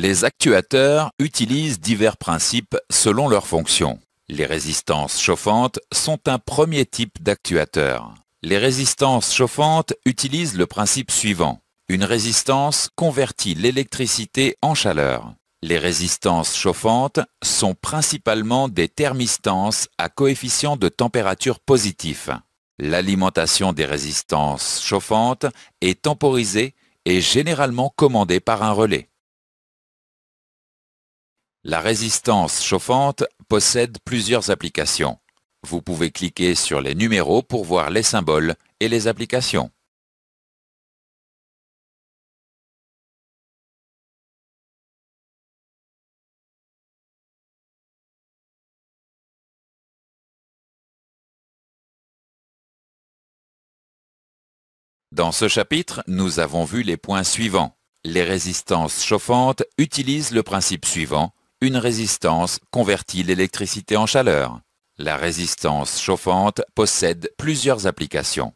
Les actuateurs utilisent divers principes selon leur fonction. Les résistances chauffantes sont un premier type d'actuateur. Les résistances chauffantes utilisent le principe suivant. Une résistance convertit l'électricité en chaleur. Les résistances chauffantes sont principalement des thermistances à coefficient de température positif. L'alimentation des résistances chauffantes est temporisée et généralement commandée par un relais. La résistance chauffante possède plusieurs applications. Vous pouvez cliquer sur les numéros pour voir les symboles et les applications. Dans ce chapitre, nous avons vu les points suivants. Les résistances chauffantes utilisent le principe suivant une résistance convertit l'électricité en chaleur. La résistance chauffante possède plusieurs applications.